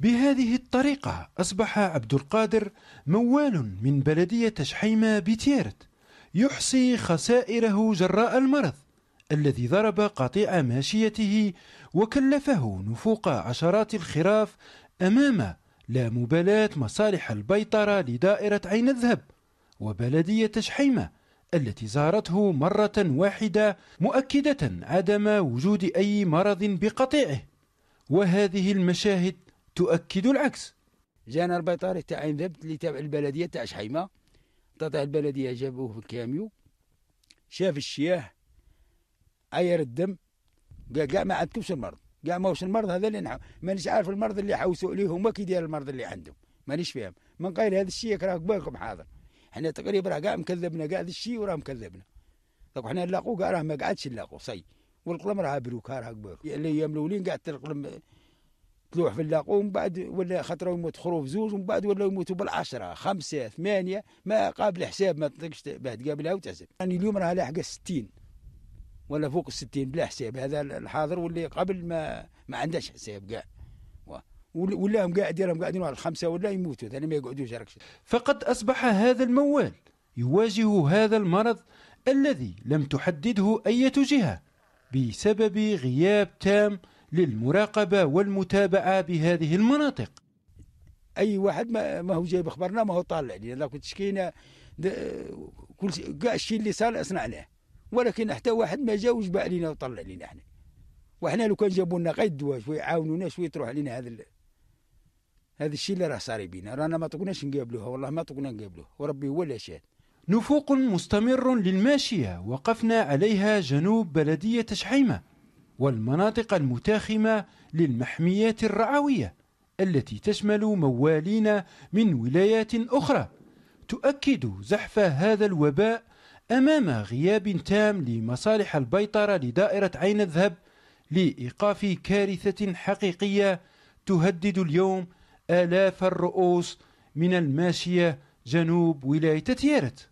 بهذه الطريقة أصبح عبد القادر موال من بلدية شحيمة بتيرت يحصي خسائره جراء المرض الذي ضرب قطيع ماشيته وكلفه نفوق عشرات الخراف أمام لا مبالاة مصالح البيطرة لدائرة عين الذهب وبلدية شحيمة التي زارته مرة واحدة مؤكدة عدم وجود أي مرض بقطيعه وهذه المشاهد تؤكد العكس جانا البيطاري تاع عين ذبت اللي تابع البلديه تاع شحيمه تاع البلديه جابوه في الكاميو شاف الشياه عاير الدم قال كاع ما عندكمش المرض كاع ماهوش المرض هذا اللي نحو مانيش عارف المرض اللي حوسوا عليه هما كي داير المرض اللي عندهم مانيش فاهم من قايل هذا الشيء راه قبالكم حاضر حنا تقريبا راه كاع مكذبنا كاع هذا الشيء وراه مكذبنا دوك حنا نلاقوه كاع راه ما قعدش نلاقوه صي والقلم راه بروكا راه قبالكم الايام الاولين قعدت القلم تلوح في اللاقو ومن بعد ولا خطره يموت خروف زوج ومن بعد ولا يموتوا بالعشره خمسه ثمانيه ما قابل حساب ما تنطقش بعد تقابلها وتحسب يعني اليوم راه لاحقه 60 ولا فوق ال 60 بلا حساب هذا الحاضر واللي قبل ما ما عندهاش حساب كاع ولا هم قاعدين راهم قاعدين واحد الخمسه ولا يموتوا ثاني ما يقعدوش راكش فقد اصبح هذا الموال يواجه هذا المرض الذي لم تحدده اي جهه بسبب غياب تام للمراقبة والمتابعة بهذه المناطق أي واحد ما, ما هو جايب خبرنا ما هو طالع لي لا كنت شكينا كل شيء كاع الشيء اللي صار أصنعناه ولكن حتى واحد ما جا وجبع علينا وطلع علينا احنا وحنا لو كان جابوا لنا غير الدواء شوية عاونونا شوية تروح علينا هذا هذا الشيء اللي راه صار بينا رانا ما طقناش نقابلوها والله ما طقنا نقابلوه وربي هو اللي شاد نفوق مستمر للماشية وقفنا عليها جنوب بلدية شحيمة والمناطق المتاخمة للمحميات الرعوية التي تشمل موالين من ولايات أخرى تؤكد زحف هذا الوباء أمام غياب تام لمصالح البيطرة لدائرة عين الذهب لإيقاف كارثة حقيقية تهدد اليوم آلاف الرؤوس من الماشية جنوب ولاية تيارت